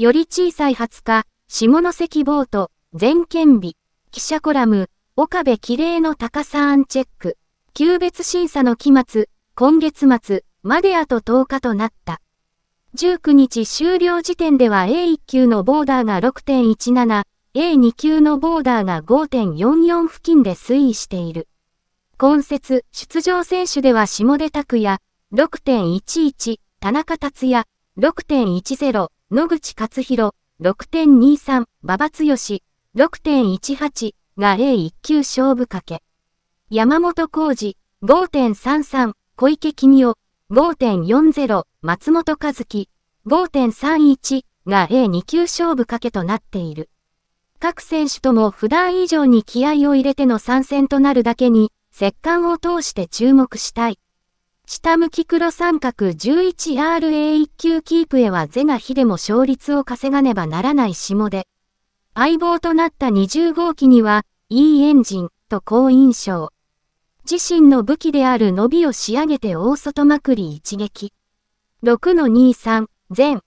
より小さい20日、下関ボート、全県日、記者コラム、岡部綺麗の高さアンチェック、級別審査の期末、今月末、まであと10日となった。19日終了時点では A1 級のボーダーが6.17、A2 級のボーダーが5.44付近で推移している。今節、出場選手では下出拓也、6.11、田中達也、6.10、野口勝弘、6.23、馬場剛、6.18が A1 級勝負かけ。山本浩二、5.33、小池君夫、5.40、松本和樹、5.31が A2 級勝負かけとなっている。各選手とも普段以上に気合を入れての参戦となるだけに、石棺を通して注目したい。下向き黒三角 11RA1 級キープへは是が非でも勝率を稼がねばならない下で、相棒となった20号機には、いいエンジン、と好印象。自身の武器である伸びを仕上げて大外まくり一撃。6-23、全。